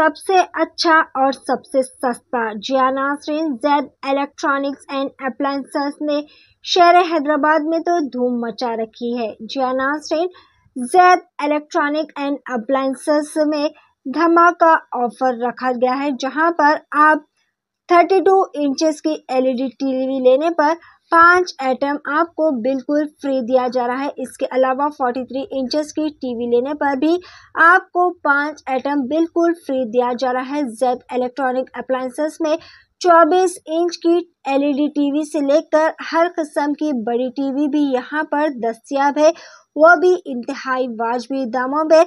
सबसे अच्छा और सबसे सस्ता Zia Nasreen Zaid electronics and appliances ने शहर हैदराबाद में तो धूम मचा रखी है Zia Nasreen Zaid electronic and appliances में धमाका ऑफर रखा गया है जहां पर आप 32 इंचेस की एलईडी टीवी लेने पर पांच आइटम आपको बिल्कुल फ्री दिया जा रहा है इसके अलावा 43 इंचेस की टीवी लेने पर भी आपको पांच आइटम बिल्कुल फ्री दिया जा रहा है जेब इलेक्ट्रॉनिक अप्लायसेस में 24 इंच की एलईडी टीवी e से लेकर हर किस्म की बड़ी टीवी भी यहाँ पर दस्तियाब है वो भी इंतहाई वाजबी दामों में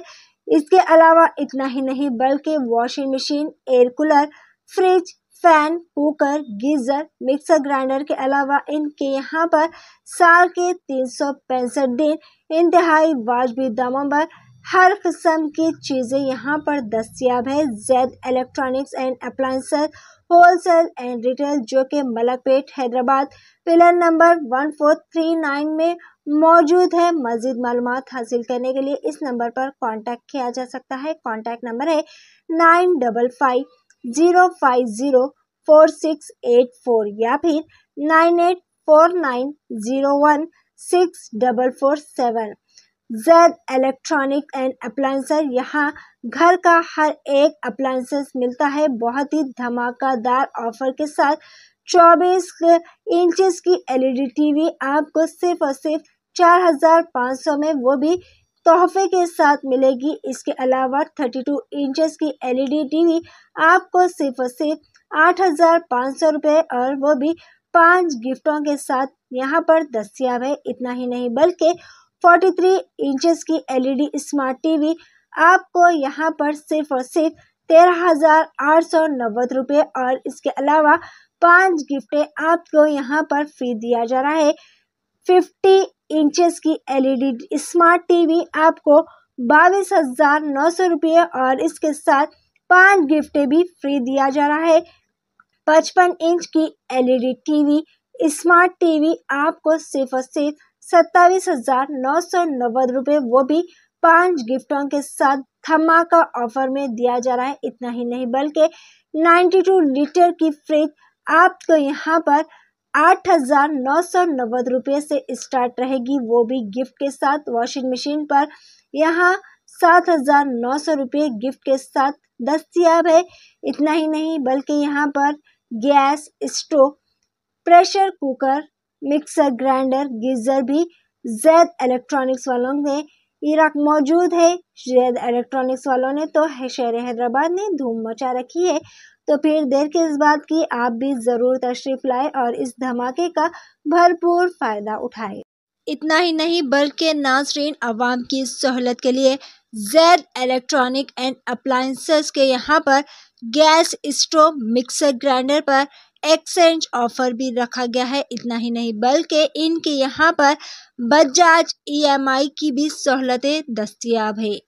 इसके अलावा इतना ही नहीं बल्कि washing machine air cooler fridge fan cooker geyser mixer grinder के अलावा इनके यहाँ पर साल के तीन सौ पैंसठ दिन इंतहाई वाजबी दामों पर हर किस्म की चीज़ें यहाँ पर दस्तियाब है Zaid electronics and whole wholesale and retail जो कि Malakpet Hyderabad pillar number one four three nine में मौजूद है मजीद मालूम हासिल करने के लिए इस नंबर पर कांटेक्ट किया जा सकता है कांटेक्ट नंबर है nine double five zero five zero four six eight four या फिर nine eight four nine zero one six double four seven Zaid electronic and appliances यहाँ घर का हर एक अप्लाइंसेस मिलता है बहुत ही धमाकादार ऑफर के साथ चौबीस इंचेस की एलईडी टीवी आपको सिर्फ और सिर्फ चार हज़ार पाँच सौ में वो भी तोहफे के साथ मिलेगी इसके अलावा 32 टू इंचज की एलईडी e टीवी आपको सिर्फ और सिर्फ आठ हज़ार पाँच सौ रुपये और वो भी पांच गिफ्टों के साथ यहाँ पर दस्तियाब है इतना ही नहीं बल्कि 43 थ्री इंचज की एलईडी स्मार्ट e टीवी आपको यहाँ पर सिर्फ और सिर्फ तेरह हज़ार आठ सौ नब्बे रुपये और इसके अलावा पांच गिफ्टें आपको यहाँ पर फ्री दिया जा रहा है फिफ्टी इंचेस की एलईडी स्मार्ट टीवी आपको बाईस हज़ार नौ सौ रुपये और इसके साथ पांच गिफ्टें भी फ्री दिया जा रहा है पचपन इंच की एलईडी टीवी स्मार्ट टीवी आपको सिर्फ और सिर्फ सत्ताईस हज़ार नौ सौ नब्बे रुपये वो भी पांच गिफ्टों के साथ धमाका ऑफर में दिया जा रहा है इतना ही नहीं बल्कि नाइन्टी टू लीटर की फ्रिज आपको यहाँ पर आठ हज़ार नौ सौ नब्बे रुपये से स्टार्ट रहेगी वो भी गिफ्ट के साथ वॉशिंग मशीन पर यहाँ सात हज़ार नौ सौ रुपये गिफ्ट के साथ दस्तियाब है इतना ही नहीं बल्कि यहाँ पर gas stove pressure cooker mixer grinder geyser भी जैद इलेक्ट्रॉनिक्स वालों ने इराक मौजूद है जैद इलेक्ट्रॉनिक्स वालों ने तो है शहर हैदराबाद ने धूम मचा रखी है तो फिर देर इस बात की आप भी ज़रूर तशरीफ़ लाए और इस धमाके का भरपूर फ़ायदा उठाए इतना ही नहीं बल्कि नाजरीन आवाम की सहूलत के लिए जैद इलेक्ट्रॉनिक एंड अप्लाइंसेस के यहाँ पर गैस स्टोव मिक्सर ग्राइंडर पर एक्सचेंज ऑफर भी रखा गया है इतना ही नहीं बल्कि इनके यहाँ पर बजाज ईएमआई की भी सहूलतें दस्तियाब है